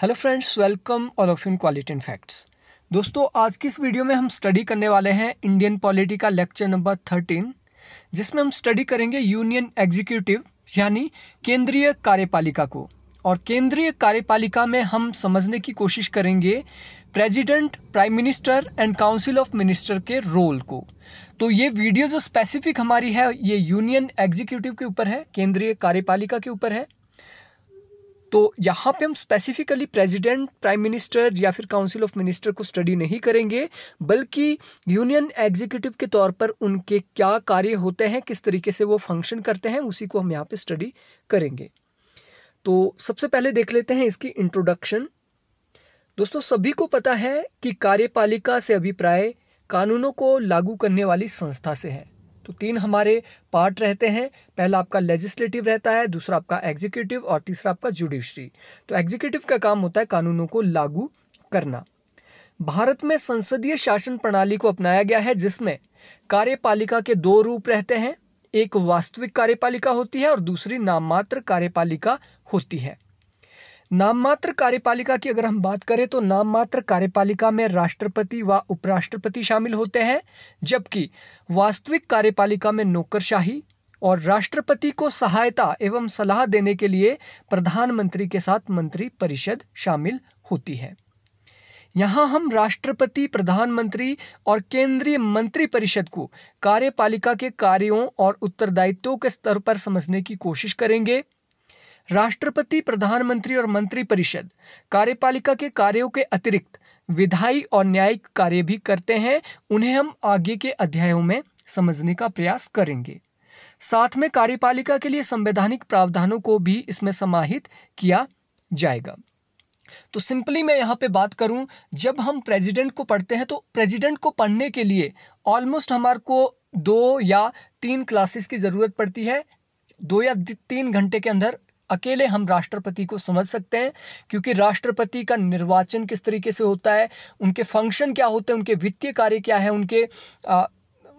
hello friends welcome all of in quality and facts दोस्तों आज की इस वीडियो में हम स्टडी करने वाले हैं इंडियन पॉलिटी का लेक्चर नंबर थर्टीन जिसमें हम स्टडी करेंगे यूनियन एग्जीक्यूटिव यानी केंद्रीय कार्यपालिका को और केंद्रीय कार्यपालिका में हम समझने की कोशिश करेंगे president prime minister and council of minister के रोल को तो ये वीडियो जो स्पेसिफिक हमारी है ये यूनियन एग्जीक्यूटिव के ऊपर है केंद्रीय कार्यपालिका के ऊपर है तो यहाँ पे हम स्पेसिफिकली प्रेसिडेंट प्राइम मिनिस्टर या फिर काउंसिल ऑफ मिनिस्टर को स्टडी नहीं करेंगे बल्कि यूनियन एग्जीक्यूटिव के तौर पर उनके क्या कार्य होते हैं किस तरीके से वो फंक्शन करते हैं उसी को हम यहाँ पे स्टडी करेंगे तो सबसे पहले देख लेते हैं इसकी इंट्रोडक्शन दोस्तों सभी को पता है कि कार्यपालिका से अभिप्राय कानूनों को लागू करने वाली संस्था से है तो तीन हमारे पार्ट रहते हैं पहला आपका लेजिस्लेटिव रहता है दूसरा आपका एग्जीक्यूटिव और तीसरा आपका जुडिशरी तो एग्जीक्यूटिव का काम होता है कानूनों को लागू करना भारत में संसदीय शासन प्रणाली को अपनाया गया है जिसमें कार्यपालिका के दो रूप रहते हैं एक वास्तविक कार्यपालिका होती है और दूसरी नाममात्र कार्यपालिका होती है नाम मात्र कार्यपालिका की अगर हम बात करें तो नाम मात्र कार्यपालिका में राष्ट्रपति व उपराष्ट्रपति शामिल होते हैं जबकि वास्तविक कार्यपालिका में नौकरशाही और राष्ट्रपति को सहायता एवं सलाह देने के लिए प्रधानमंत्री के साथ मंत्री परिषद शामिल होती है यहाँ हम राष्ट्रपति प्रधानमंत्री और केंद्रीय मंत्री परिषद को कार्यपालिका के कार्यों और उत्तरदायित्वों के स्तर पर समझने की कोशिश करेंगे राष्ट्रपति प्रधानमंत्री और मंत्रिपरिषद कार्यपालिका के कार्यों के अतिरिक्त विधायी और न्यायिक कार्य भी करते हैं उन्हें हम आगे के अध्यायों में समझने का प्रयास करेंगे साथ में कार्यपालिका के लिए संवैधानिक प्रावधानों को भी इसमें समाहित किया जाएगा तो सिंपली मैं यहाँ पे बात करूं जब हम प्रेसिडेंट को पढ़ते हैं तो प्रेसिडेंट को पढ़ने के लिए ऑलमोस्ट हमारे को दो या तीन क्लासेस की ज़रूरत पड़ती है दो या तीन घंटे के अंदर अकेले हम राष्ट्रपति को समझ सकते हैं क्योंकि राष्ट्रपति का निर्वाचन किस तरीके से होता है उनके फंक्शन क्या होते हैं उनके वित्तीय कार्य क्या है उनके आ,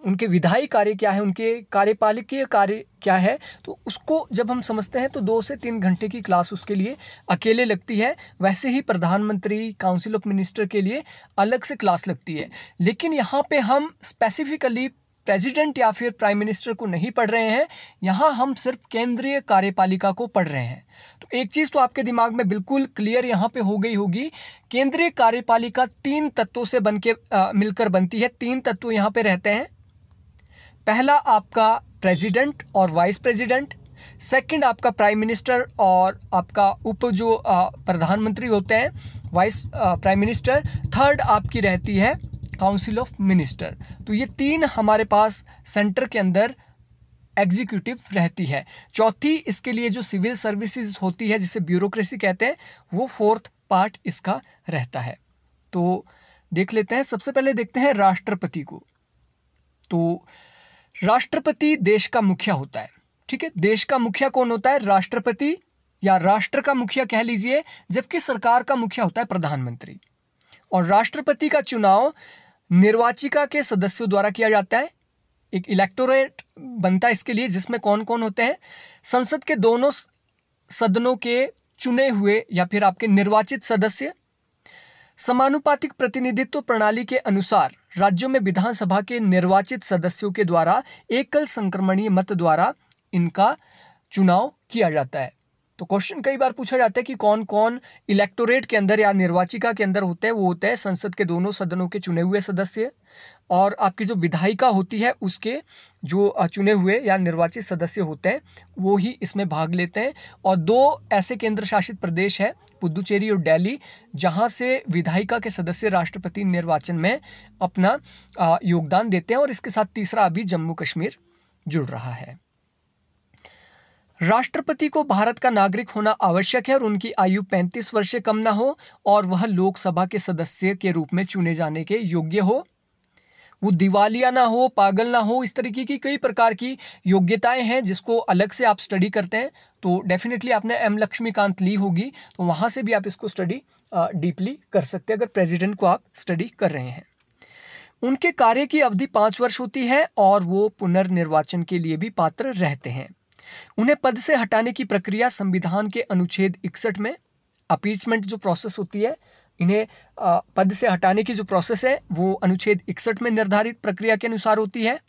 उनके विधायी कार्य क्या है उनके कार्यपालिकीय कार्य क्या है तो उसको जब हम समझते हैं तो दो से तीन घंटे की क्लास उसके लिए अकेले लगती है वैसे ही प्रधानमंत्री काउंसिल ऑफ मिनिस्टर के लिए अलग से क्लास लगती है लेकिन यहाँ पे हम स्पेसिफिकली प्रेसिडेंट या फिर प्राइम मिनिस्टर को नहीं पढ़ रहे हैं यहाँ हम सिर्फ केंद्रीय कार्यपालिका को पढ़ रहे हैं तो एक चीज़ तो आपके दिमाग में बिल्कुल क्लियर यहाँ पे हो गई होगी केंद्रीय कार्यपालिका तीन तत्वों से बन के मिलकर बनती है तीन तत्व यहाँ पे रहते हैं पहला आपका प्रेसिडेंट और वाइस प्रेसिडेंट सेकंड आपका प्राइम मिनिस्टर और आपका उप जो प्रधानमंत्री होते हैं वाइस प्राइम मिनिस्टर थर्ड आपकी रहती है काउंसिल ऑफ मिनिस्टर तो ये तीन हमारे पास सेंटर के अंदर एग्जीक्यूटिव रहती है चौथी इसके लिए जो सिविल सर्विसेज होती है जिसे ब्यूरोक्रेसी कहते हैं वो फोर्थ पार्ट इसका रहता है तो देख लेते हैं सबसे पहले देखते हैं राष्ट्रपति को तो राष्ट्रपति देश का मुखिया होता है ठीक है देश का मुखिया कौन होता है राष्ट्रपति या राष्ट्र का मुखिया कह लीजिए जबकि सरकार का मुखिया होता है प्रधानमंत्री और राष्ट्रपति का चुनाव निर्वाचिका के सदस्यों द्वारा किया जाता है एक इलेक्टोरेट बनता है इसके लिए जिसमें कौन कौन होते हैं संसद के दोनों सदनों के चुने हुए या फिर आपके निर्वाचित सदस्य समानुपातिक प्रतिनिधित्व प्रणाली के अनुसार राज्यों में विधानसभा के निर्वाचित सदस्यों के द्वारा एकल संक्रमणीय मत द्वारा इनका चुनाव किया जाता है तो क्वेश्चन कई बार पूछा जाता है कि कौन कौन इलेक्टोरेट के अंदर या निर्वाचिका के अंदर होते हैं वो होते हैं संसद के दोनों सदनों के चुने हुए सदस्य और आपकी जो विधायिका होती है उसके जो चुने हुए या निर्वाचित सदस्य होते हैं वो ही इसमें भाग लेते हैं और दो ऐसे केंद्र शासित प्रदेश हैं पुदुचेरी और दिल्ली जहाँ से विधायिका के सदस्य राष्ट्रपति निर्वाचन में अपना योगदान देते हैं और इसके साथ तीसरा अभी जम्मू कश्मीर जुड़ रहा है राष्ट्रपति को भारत का नागरिक होना आवश्यक है और उनकी आयु 35 वर्ष से कम ना हो और वह लोकसभा के सदस्य के रूप में चुने जाने के योग्य हो वो दिवालिया ना हो पागल ना हो इस तरीके की कई प्रकार की योग्यताएं हैं जिसको अलग से आप स्टडी करते हैं तो डेफिनेटली आपने एम लक्ष्मीकांत ली होगी तो वहाँ से भी आप इसको स्टडी डीपली कर सकते हैं अगर प्रेसिडेंट को आप स्टडी कर रहे हैं उनके कार्य की अवधि पाँच वर्ष होती है और वो पुनर्निर्वाचन के लिए भी पात्र रहते हैं उन्हें पद से हटाने की प्रक्रिया संविधान के अनुच्छेद इकसठ में अपीचमेंट जो प्रोसेस होती है इन्हें पद से हटाने की जो प्रोसेस है वो अनुच्छेद इकसठ में निर्धारित प्रक्रिया के अनुसार होती है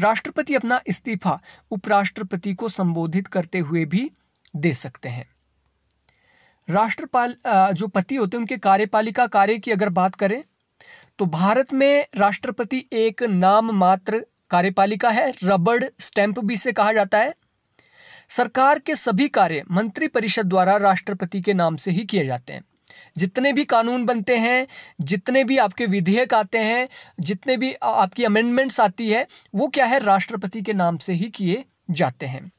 राष्ट्रपति अपना इस्तीफा उपराष्ट्रपति को संबोधित करते हुए भी दे सकते हैं राष्ट्रपाल जो पति होते हैं उनके कार्यपालिका कार्य की अगर बात करें तो भारत में राष्ट्रपति एक नाम मात्र कार्यपालिका है रबड़ स्टैंप भी इसे कहा जाता है सरकार के सभी कार्य मंत्रिपरिषद द्वारा राष्ट्रपति के नाम से ही किए जाते हैं जितने भी कानून बनते हैं जितने भी आपके विधेयक आते हैं जितने भी आपकी अमेंडमेंट्स आती है वो क्या है राष्ट्रपति के नाम से ही किए जाते हैं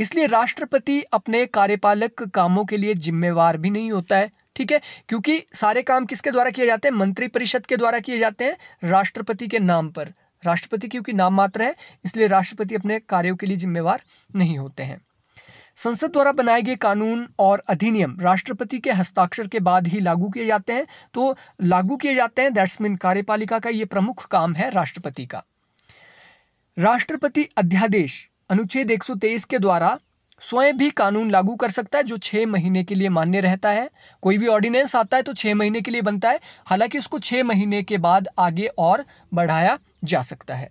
इसलिए राष्ट्रपति अपने कार्यपालक कामों के लिए जिम्मेवार भी नहीं होता है ठीक है क्योंकि सारे काम किसके द्वारा किए जाते हैं मंत्रिपरिषद के द्वारा किए जाते हैं राष्ट्रपति के नाम पर राष्ट्रपति क्योंकि नाम मात्र है इसलिए राष्ट्रपति अपने कार्यों के लिए जिम्मेवार नहीं होते हैं संसद द्वारा बनाए गए कानून और अधिनियम राष्ट्रपति के हस्ताक्षर के बाद ही लागू किए जाते हैं तो लागू किए जाते हैं दैट्स मीन कार्यपालिका का ये प्रमुख काम है राष्ट्रपति का राष्ट्रपति अध्यादेश अनुच्छेद 123 के द्वारा स्वयं भी कानून लागू कर सकता है जो छः महीने के लिए मान्य रहता है कोई भी ऑर्डिनेंस आता है तो छः महीने के लिए बनता है हालांकि उसको छः महीने के बाद आगे और बढ़ाया जा सकता है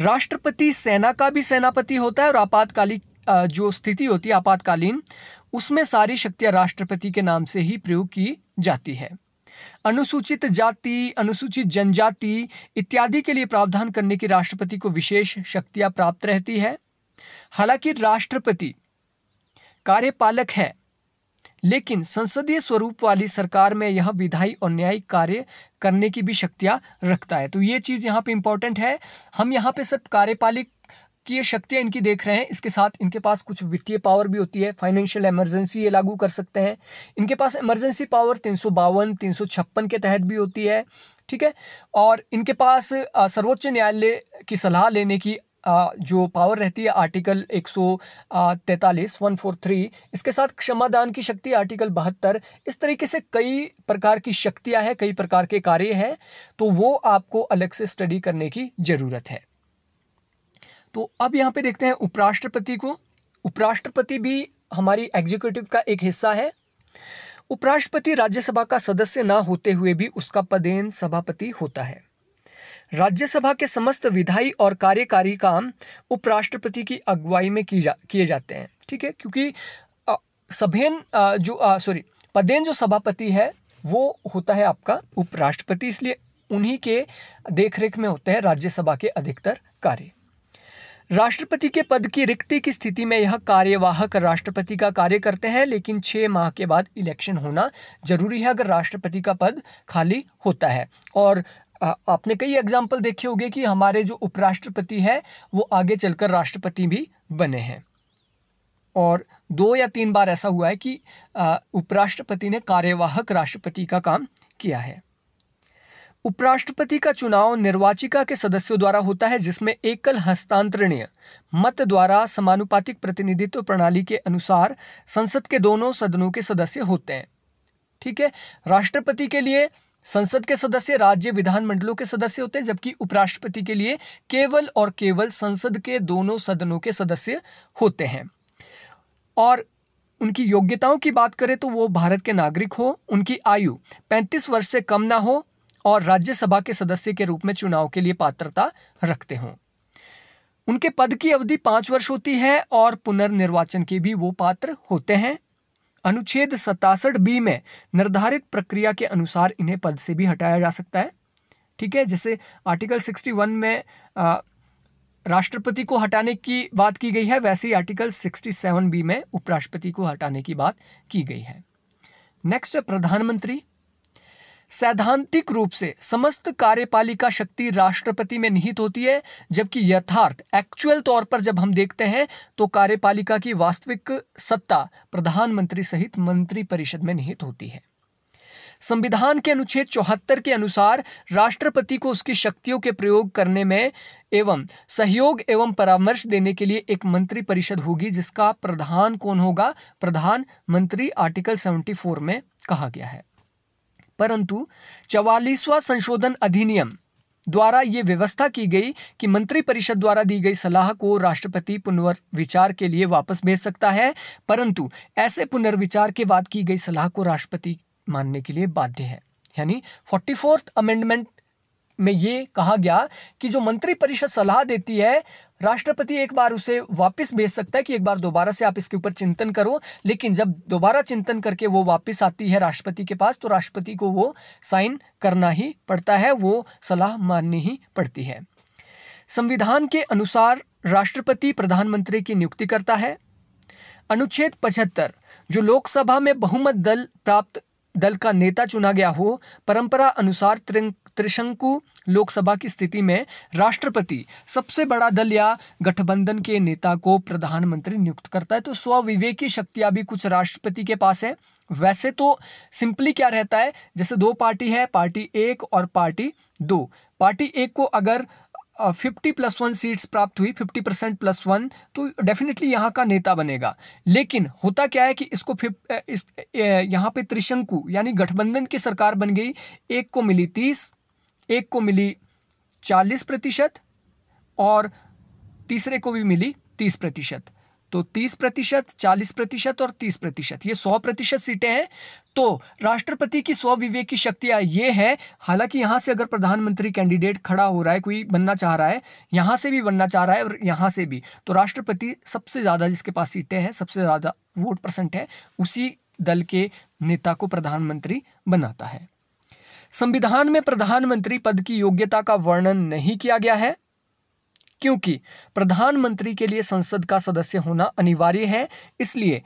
राष्ट्रपति सेना का भी सेनापति होता है और आपातकालिक जो स्थिति होती है आपातकालीन उसमें सारी शक्तियां राष्ट्रपति के नाम से ही प्रयोग की जाती है अनुसूचित जाति अनुसूचित जनजाति इत्यादि के लिए प्रावधान करने की राष्ट्रपति को विशेष शक्तियां प्राप्त रहती है हालांकि राष्ट्रपति कार्यपालक है लेकिन संसदीय स्वरूप वाली सरकार में यह विधायी और न्यायिक कार्य करने की भी शक्तियाँ रखता है तो ये चीज़ यहाँ पे इंपॉर्टेंट है हम यहाँ पे सिर्फ कार्यपालिक की शक्तियां इनकी देख रहे हैं इसके साथ इनके पास कुछ वित्तीय पावर भी होती है फाइनेंशियल इमरजेंसी ये लागू कर सकते हैं इनके पास इमरजेंसी पावर तीन सौ बावन तीन सौ छप्पन के तहत भी होती है ठीक है और इनके पास सर्वोच्च न्यायालय की सलाह लेने की जो पावर रहती है आर्टिकल 143 143 इसके साथ क्षमादान की शक्ति आर्टिकल बहत्तर इस तरीके से कई प्रकार की शक्तियां हैं कई प्रकार के कार्य हैं तो वो आपको अलग से स्टडी करने की ज़रूरत है तो अब यहाँ पे देखते हैं उपराष्ट्रपति को उपराष्ट्रपति भी हमारी एग्जीक्यूटिव का एक हिस्सा है उपराष्ट्रपति राज्यसभा का सदस्य ना होते हुए भी उसका पदेन सभापति होता है राज्यसभा के समस्त विधायी और कार्यकारी काम उपराष्ट्रपति की अगुवाई में की जा किए जाते हैं ठीक है क्योंकि सभेन जो सॉरी पदेन जो सभापति है वो होता है आपका उपराष्ट्रपति इसलिए उन्हीं के देखरेख में होते हैं राज्यसभा के अधिकतर कार्य राष्ट्रपति के पद की रिक्ति की स्थिति में यह कार्यवाहक राष्ट्रपति का कार्य करते हैं लेकिन छः माह के बाद इलेक्शन होना जरूरी है अगर राष्ट्रपति का पद खाली होता है और आपने कई एग्जाम्पल देखे होंगे कि हमारे जो उपराष्ट्रपति हैं वो आगे चलकर राष्ट्रपति भी बने हैं और दो या तीन बार ऐसा हुआ है कि उपराष्ट्रपति ने कार्यवाहक राष्ट्रपति का काम किया है उपराष्ट्रपति का चुनाव निर्वाचिका के सदस्यों द्वारा होता है जिसमें एकल हस्तांतरणीय मत द्वारा समानुपातिक प्रतिनिधित्व प्रणाली के अनुसार संसद के दोनों सदनों के सदस्य होते हैं ठीक है राष्ट्रपति के लिए संसद के सदस्य राज्य विधानमंडलों के सदस्य होते हैं जबकि उपराष्ट्रपति के लिए केवल और केवल संसद के दोनों सदनों के सदस्य होते हैं और उनकी योग्यताओं की बात करें तो वो भारत के नागरिक हो उनकी आयु 35 वर्ष से कम ना हो और राज्यसभा के सदस्य के रूप में चुनाव के लिए पात्रता रखते हों उनके पद की अवधि पांच वर्ष होती है और पुनर्निर्वाचन के भी वो पात्र होते हैं अनुच्छेद सतासठ बी में निर्धारित प्रक्रिया के अनुसार इन्हें पद से भी हटाया जा सकता है ठीक है जैसे आर्टिकल 61 में राष्ट्रपति को हटाने की बात की गई है वैसे ही आर्टिकल 67 बी में उपराष्ट्रपति को हटाने की बात की गई है नेक्स्ट प्रधानमंत्री सैद्धांतिक रूप से समस्त कार्यपालिका शक्ति राष्ट्रपति में निहित होती है जबकि यथार्थ एक्चुअल तौर पर जब हम देखते हैं तो कार्यपालिका की वास्तविक सत्ता प्रधानमंत्री सहित मंत्री परिषद में निहित होती है संविधान के अनुच्छेद चौहत्तर के अनुसार राष्ट्रपति को उसकी शक्तियों के प्रयोग करने में एवं सहयोग एवं परामर्श देने के लिए एक मंत्री परिषद होगी जिसका प्रधान कौन होगा प्रधानमंत्री आर्टिकल आर्टिकल 74 में कहा गया है परंतु चवालीसवा संशोधन अधिनियम द्वारा ये व्यवस्था की गई कि मंत्रिपरिषद द्वारा दी गई सलाह को राष्ट्रपति पुनर्विचार के लिए वापस भेज सकता है परंतु ऐसे पुनर्विचार के बाद की गई सलाह को राष्ट्रपति मानने के लिए बाध्य है यानी फोर्टी फोर्थ अमेंडमेंट में ये कहा गया कि जो मंत्रिपरिषद सलाह देती है राष्ट्रपति एक बार उसे वापस भेज सकता है कि एक बार दोबारा से आप इसके ऊपर चिंतन करो लेकिन जब दोबारा चिंतन करके वो वापस आती है राष्ट्रपति के पास तो राष्ट्रपति को वो साइन करना ही पड़ता है वो सलाह माननी ही पड़ती है संविधान के अनुसार राष्ट्रपति प्रधानमंत्री की नियुक्ति करता है अनुच्छेद पचहत्तर जो लोकसभा में बहुमत दल प्राप्त दल का नेता चुना गया हो परंपरा अनुसार त्रिशंकु लोकसभा की स्थिति में राष्ट्रपति सबसे बड़ा दल या गठबंधन के नेता को प्रधानमंत्री नियुक्त करता है तो की शक्तियां भी कुछ राष्ट्रपति के पास है वैसे तो सिंपली क्या रहता है जैसे दो पार्टी है पार्टी एक और पार्टी दो पार्टी एक को अगर फिफ्टी प्लस वन सीट्स प्राप्त हुई फिफ्टी परसेंट प्लस वन तो डेफिनेटली यहाँ का नेता बनेगा लेकिन होता क्या है कि इसको फिफ इस यहाँ पे त्रिशंकु यानी गठबंधन की सरकार बन गई एक को मिली तीस एक को मिली चालीस प्रतिशत और तीसरे को भी मिली तीस प्रतिशत तो तीस प्रतिशत चालीस प्रतिशत और तीस प्रतिशत ये सौ प्रतिशत सीटें हैं तो राष्ट्रपति की स्व विवेक की शक्तियां ये है हालांकि यहां से अगर प्रधानमंत्री कैंडिडेट खड़ा हो रहा है कोई बनना चाह रहा है यहां से भी बनना चाह रहा है और यहां से भी तो राष्ट्रपति सबसे ज़्यादा जिसके पास सीटें हैं सबसे ज़्यादा वोट परसेंट है उसी दल के नेता को प्रधानमंत्री बनाता है संविधान में प्रधानमंत्री पद की योग्यता का वर्णन नहीं किया गया है क्योंकि प्रधानमंत्री के लिए संसद का सदस्य होना अनिवार्य है इसलिए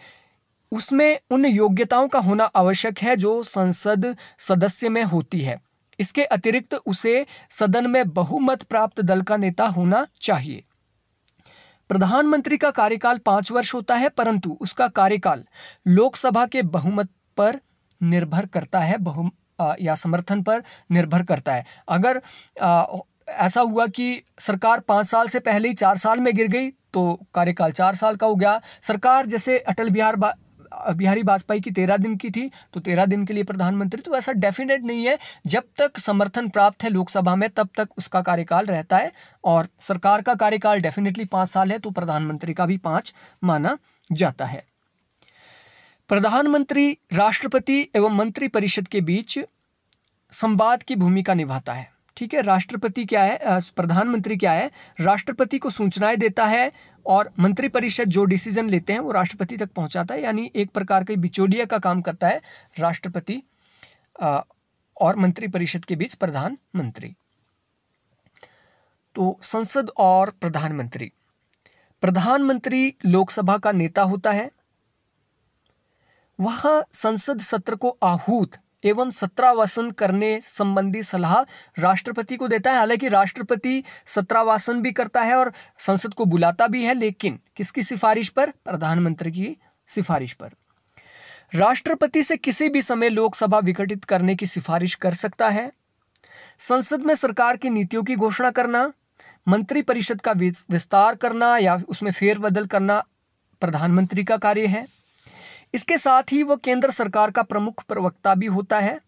उसमें उन योग्यताओं का होना आवश्यक है जो संसद सदस्य में होती है इसके अतिरिक्त उसे सदन में बहुमत प्राप्त दल का नेता होना चाहिए प्रधानमंत्री का कार्यकाल पांच वर्ष होता है परंतु उसका कार्यकाल लोकसभा के बहुमत पर निर्भर करता है बहुमत या समर्थन पर निर्भर करता है अगर ऐसा हुआ कि सरकार पाँच साल से पहले ही चार साल में गिर गई तो कार्यकाल चार साल का हो गया सरकार जैसे अटल बिहार बिहारी वाजपेयी की तेरह दिन की थी तो तेरह दिन के लिए प्रधानमंत्री तो ऐसा डेफिनेट नहीं है जब तक समर्थन प्राप्त है लोकसभा में तब तक उसका कार्यकाल रहता है और सरकार का कार्यकाल डेफिनेटली पाँच साल है तो प्रधानमंत्री का भी पाँच माना जाता है प्रधानमंत्री राष्ट्रपति एवं मंत्री परिषद के बीच संवाद की भूमिका निभाता है ठीक है राष्ट्रपति क्या है प्रधानमंत्री क्या है राष्ट्रपति को सूचनाएं देता है और मंत्रिपरिषद जो डिसीजन लेते हैं वो राष्ट्रपति तक पहुंचाता है यानी एक प्रकार के बिचौलिया का काम करता है राष्ट्रपति और मंत्रिपरिषद के बीच प्रधानमंत्री तो संसद और प्रधानमंत्री प्रधानमंत्री लोकसभा का नेता होता है वहां संसद सत्र को आहूत एवं सत्रावासन करने संबंधी सलाह राष्ट्रपति को देता है हालांकि राष्ट्रपति सत्रावासन भी करता है और संसद को बुलाता भी है लेकिन किसकी सिफारिश पर प्रधानमंत्री की सिफारिश पर राष्ट्रपति से किसी भी समय लोकसभा विघटित करने की सिफारिश कर सकता है संसद में सरकार की नीतियों की घोषणा करना मंत्रिपरिषद का विस्तार करना या उसमें फेरबदल करना प्रधानमंत्री का कार्य है इसके साथ ही वह केंद्र सरकार का प्रमुख प्रवक्ता भी होता है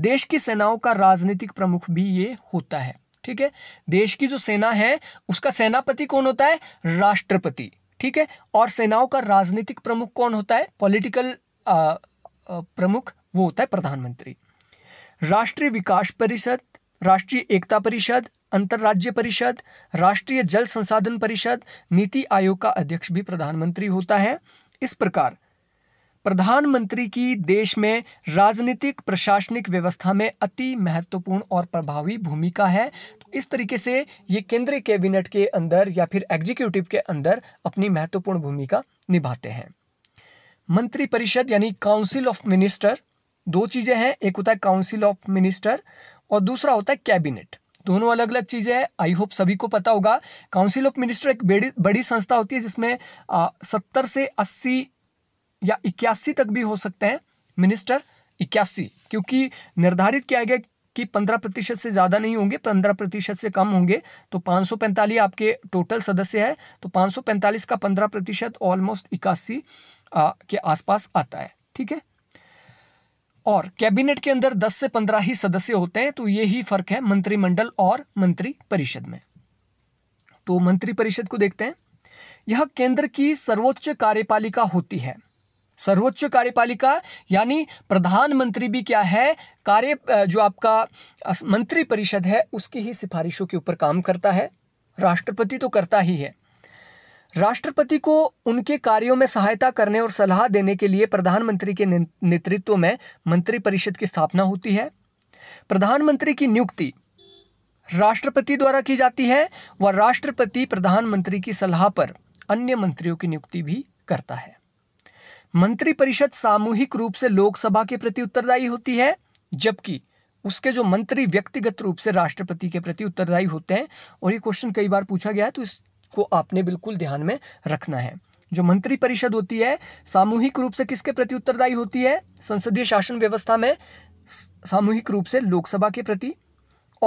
देश की सेनाओं का राजनीतिक प्रमुख भी ये होता है ठीक है देश की जो सेना है उसका सेनापति कौन होता है राष्ट्रपति ठीक है और सेनाओं का राजनीतिक प्रमुख कौन होता है पॉलिटिकल प्रमुख वो होता है प्रधानमंत्री राष्ट्रीय विकास परिषद राष्ट्रीय एकता परिषद अंतर्राज्य परिषद राष्ट्रीय जल संसाधन परिषद नीति आयोग का अध्यक्ष भी प्रधानमंत्री होता है इस प्रकार प्रधानमंत्री की देश में राजनीतिक प्रशासनिक व्यवस्था में अति महत्वपूर्ण और प्रभावी भूमिका है तो इस तरीके से ये केंद्रीय कैबिनेट के अंदर या फिर एग्जीक्यूटिव के अंदर अपनी महत्वपूर्ण भूमिका निभाते हैं मंत्रिपरिषद यानी काउंसिल ऑफ मिनिस्टर दो चीज़ें हैं एक होता है काउंसिल ऑफ मिनिस्टर और दूसरा होता है कैबिनेट दोनों अलग अलग चीज़ें हैं आई होप सभी को पता होगा काउंसिल ऑफ मिनिस्टर एक बड़ी बड़ी संस्था होती है जिसमें सत्तर से अस्सी या इक्यासी तक भी हो सकते हैं मिनिस्टर इक्यासी क्योंकि निर्धारित किया गया कि पंद्रह प्रतिशत से ज़्यादा नहीं होंगे पंद्रह प्रतिशत से कम होंगे तो पाँच सौ पैंतालीस आपके टोटल सदस्य है तो पाँच सौ पैंतालीस का पंद्रह प्रतिशत ऑलमोस्ट इक्यासी के आसपास आता है ठीक है और कैबिनेट के अंदर दस से पंद्रह ही सदस्य होते हैं तो ये ही फर्क है मंत्रिमंडल और मंत्री परिषद में तो मंत्रिपरिषद को देखते हैं यह केंद्र की सर्वोच्च कार्यपालिका होती है सर्वोच्च कार्यपालिका यानी प्रधानमंत्री भी क्या है कार्य जो आपका मंत्री परिषद है उसकी ही सिफारिशों के ऊपर काम करता है राष्ट्रपति तो करता ही है राष्ट्रपति को उनके कार्यों में सहायता करने और सलाह देने के लिए प्रधानमंत्री के नेतृत्व में मंत्रिपरिषद की स्थापना होती है प्रधानमंत्री की नियुक्ति राष्ट्रपति द्वारा की जाती है व राष्ट्रपति प्रधानमंत्री की सलाह पर अन्य मंत्रियों की नियुक्ति भी करता है मंत्रिपरिषद सामूहिक रूप से लोकसभा के प्रति उत्तरदायी होती है जबकि उसके जो मंत्री व्यक्तिगत रूप से राष्ट्रपति के प्रति उत्तरदायी होते हैं और ये क्वेश्चन कई बार पूछा गया है तो इसको आपने बिल्कुल ध्यान में रखना है जो मंत्रिपरिषद होती है सामूहिक रूप से किसके प्रति उत्तरदायी होती है संसदीय शासन व्यवस्था में सामूहिक रूप से लोकसभा के प्रति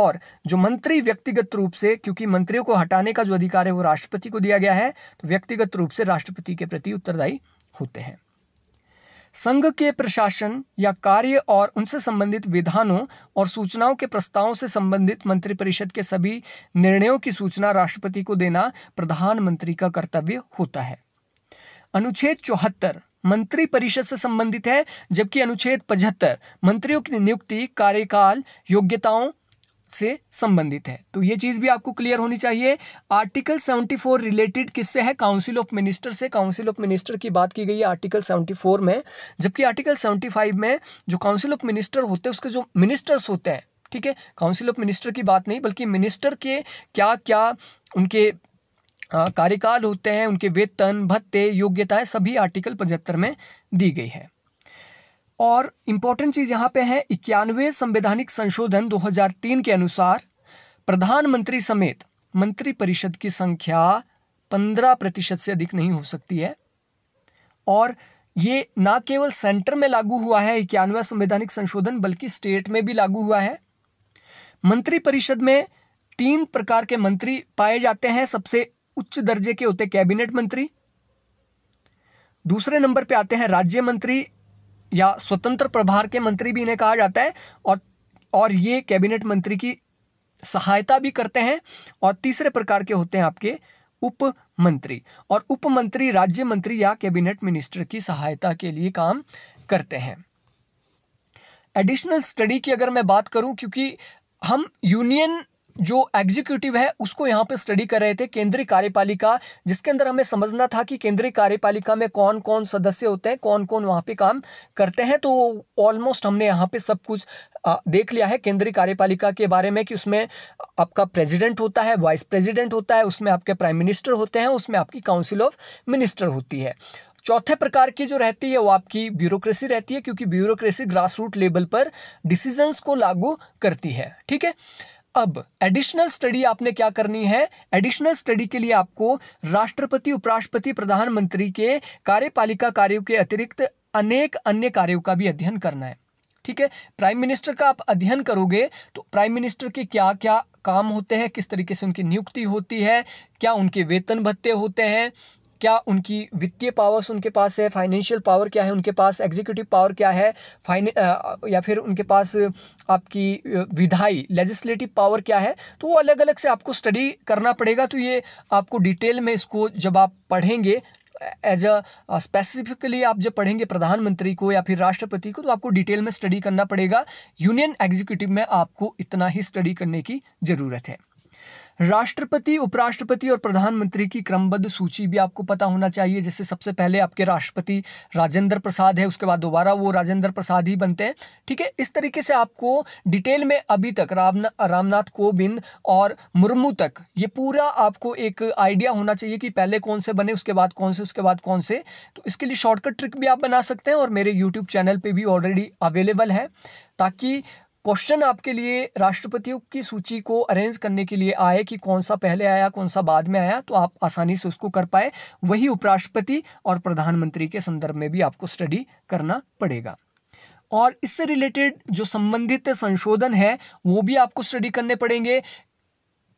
और जो मंत्री व्यक्तिगत रूप से क्योंकि मंत्रियों को हटाने का जो अधिकार है वो राष्ट्रपति को दिया गया है तो व्यक्तिगत रूप से राष्ट्रपति के प्रति उत्तरदायी होते हैं संघ के प्रशासन या कार्य और उनसे संबंधित विधानों और सूचनाओं के प्रस्तावों से संबंधित मंत्रिपरिषद के सभी निर्णयों की सूचना राष्ट्रपति को देना प्रधानमंत्री का कर्तव्य होता है अनुच्छेद चौहत्तर मंत्रिपरिषद से संबंधित है जबकि अनुच्छेद पचहत्तर मंत्रियों की नियुक्ति कार्यकाल योग्यताओं से संबंधित है तो ये चीज़ भी आपको क्लियर होनी चाहिए आर्टिकल 74 रिलेटेड किससे है काउंसिल ऑफ मिनिस्टर से काउंसिल ऑफ मिनिस्टर की बात की गई है आर्टिकल 74 में जबकि आर्टिकल 75 में जो काउंसिल ऑफ मिनिस्टर होते हैं उसके जो मिनिस्टर्स होते हैं ठीक है काउंसिल ऑफ मिनिस्टर की बात नहीं बल्कि मिनिस्टर के क्या क्या उनके कार्यकाल होते हैं उनके वेतन भत्ते योग्यताएं सभी आर्टिकल पचहत्तर में दी गई है और इम्पोर्टेंट चीज़ यहाँ पे है इक्यानवे संवैधानिक संशोधन 2003 के अनुसार प्रधानमंत्री समेत मंत्रिपरिषद की संख्या 15 प्रतिशत से अधिक नहीं हो सकती है और ये ना केवल सेंटर में लागू हुआ है इक्यानवे संवैधानिक संशोधन बल्कि स्टेट में भी लागू हुआ है मंत्रिपरिषद में तीन प्रकार के मंत्री पाए जाते हैं सबसे उच्च दर्जे के होते कैबिनेट मंत्री दूसरे नंबर पे आते हैं राज्य मंत्री या स्वतंत्र प्रभार के मंत्री भी इन्हें कहा जाता है और और ये कैबिनेट मंत्री की सहायता भी करते हैं और तीसरे प्रकार के होते हैं आपके उप मंत्री और उप मंत्री राज्य मंत्री या कैबिनेट मिनिस्टर की सहायता के लिए काम करते हैं एडिशनल स्टडी की अगर मैं बात करूं क्योंकि हम यूनियन जो एग्जीक्यूटिव है उसको यहाँ पे स्टडी कर रहे थे केंद्रीय कार्यपालिका जिसके अंदर हमें समझना था कि केंद्रीय कार्यपालिका में कौन कौन सदस्य होते हैं कौन कौन वहाँ पे काम करते हैं तो ऑलमोस्ट हमने यहाँ पे सब कुछ देख लिया है केंद्रीय कार्यपालिका के बारे में कि उसमें आपका प्रेसिडेंट होता है वाइस प्रेजिडेंट होता है उसमें आपके प्राइम मिनिस्टर होते हैं उसमें आपकी काउंसिल ऑफ मिनिस्टर होती है चौथे प्रकार की जो रहती है वो आपकी ब्यूरोक्रेसी रहती है क्योंकि ब्यूरोक्रेसी ग्रास रूट लेवल पर डिसीजंस को लागू करती है ठीक है अब एडिशनल स्टडी आपने क्या करनी है एडिशनल स्टडी के लिए आपको राष्ट्रपति उपराष्ट्रपति प्रधानमंत्री के कार्यपालिका कार्यों के अतिरिक्त अनेक अन्य कार्यों का भी अध्ययन करना है ठीक है प्राइम मिनिस्टर का आप अध्ययन करोगे तो प्राइम मिनिस्टर के क्या क्या काम होते हैं किस तरीके से उनकी नियुक्ति होती है क्या उनके वेतन भत्ते होते हैं क्या उनकी वित्तीय पावर्स उनके पास है फाइनेंशियल पावर क्या है उनके पास एग्जीक्यूटिव पावर क्या है फाइने या फिर उनके पास आपकी विधाई लेजिस्लेटिव पावर क्या है तो वो अलग अलग से आपको स्टडी करना पड़ेगा तो ये आपको डिटेल में इसको जब आप पढ़ेंगे एज अ स्पेसिफिकली आप जब पढ़ेंगे प्रधानमंत्री को या फिर राष्ट्रपति को तो आपको डिटेल में स्टडी करना पड़ेगा यूनियन एग्जीक्यूटिव में आपको इतना ही स्टडी करने की ज़रूरत है राष्ट्रपति उपराष्ट्रपति और प्रधानमंत्री की क्रमबद्ध सूची भी आपको पता होना चाहिए जैसे सबसे पहले आपके राष्ट्रपति राजेंद्र प्रसाद है उसके बाद दोबारा वो राजेंद्र प्रसाद ही बनते हैं ठीक है इस तरीके से आपको डिटेल में अभी तक राम रामनाथ कोविंद और मुर्मू तक ये पूरा आपको एक आइडिया होना चाहिए कि पहले कौन से बने उसके बाद कौन से उसके बाद कौन से तो इसके लिए शॉर्टकट ट्रिक भी आप बना सकते हैं और मेरे यूट्यूब चैनल पर भी ऑलरेडी अवेलेबल है ताकि क्वेश्चन आपके लिए राष्ट्रपतियों की सूची को अरेंज करने के लिए आए कि कौन सा पहले आया कौन सा बाद में आया तो आप आसानी से उसको कर पाए वही उपराष्ट्रपति और प्रधानमंत्री के संदर्भ में भी आपको स्टडी करना पड़ेगा और इससे रिलेटेड जो संबंधित संशोधन है वो भी आपको स्टडी करने पड़ेंगे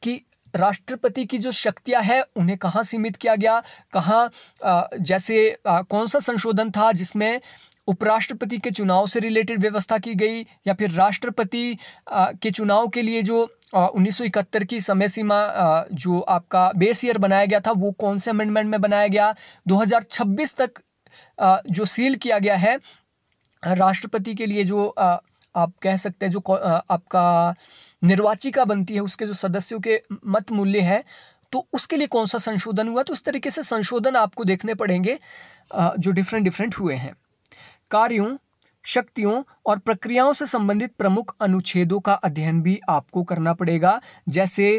कि राष्ट्रपति की जो शक्तियां है उन्हें कहाँ सीमित किया गया कहाँ जैसे आ, कौन सा संशोधन था जिसमें उपराष्ट्रपति के चुनाव से रिलेटेड व्यवस्था की गई या फिर राष्ट्रपति के चुनाव के लिए जो उन्नीस की समय सीमा जो आपका बेस ईयर बनाया गया था वो कौन से अमेंडमेंट में बनाया गया 2026 तक जो सील किया गया है राष्ट्रपति के लिए जो आप कह सकते हैं जो आपका निर्वाचिका बनती है उसके जो सदस्यों के मत मूल्य है तो उसके लिए कौन सा संशोधन हुआ तो इस तरीके से संशोधन आपको देखने पड़ेंगे जो डिफरेंट डिफरेंट हुए हैं कार्यों शक्तियों और प्रक्रियाओं से संबंधित प्रमुख अनुच्छेदों का अध्ययन भी आपको करना पड़ेगा जैसे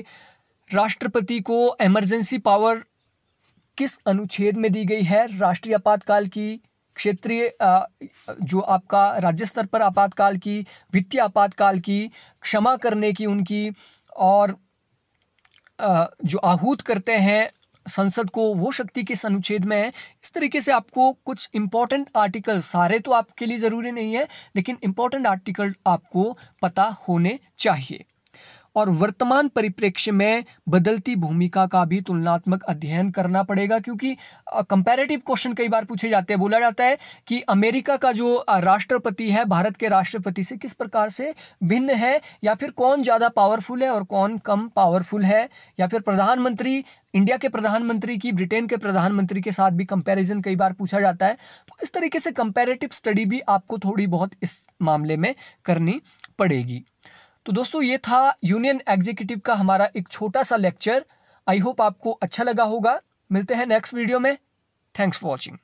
राष्ट्रपति को इमरजेंसी पावर किस अनुच्छेद में दी गई है राष्ट्रीय आपातकाल की क्षेत्रीय जो आपका राज्य स्तर पर आपातकाल की वित्तीय आपातकाल की क्षमा करने की उनकी और जो आहूत करते हैं संसद को वो शक्ति किस अनुच्छेद में है इस तरीके से आपको कुछ इंपॉर्टेंट आर्टिकल सारे तो आपके लिए ज़रूरी नहीं है लेकिन इंपॉर्टेंट आर्टिकल आपको पता होने चाहिए और वर्तमान परिप्रेक्ष्य में बदलती भूमिका का भी तुलनात्मक अध्ययन करना पड़ेगा क्योंकि कंपैरेटिव क्वेश्चन कई बार पूछे जाते हैं बोला जाता है कि अमेरिका का जो राष्ट्रपति है भारत के राष्ट्रपति से किस प्रकार से भिन्न है या फिर कौन ज़्यादा पावरफुल है और कौन कम पावरफुल है या फिर प्रधानमंत्री इंडिया के प्रधानमंत्री की ब्रिटेन के प्रधानमंत्री के साथ भी कंपैरिजन कई बार पूछा जाता है तो इस तरीके से कंपैरेटिव स्टडी भी आपको थोड़ी बहुत इस मामले में करनी पड़ेगी तो दोस्तों ये था यूनियन एग्जीक्यूटिव का हमारा एक छोटा सा लेक्चर आई होप आपको अच्छा लगा होगा मिलते हैं नेक्स्ट वीडियो में थैंक्स फॉर वॉचिंग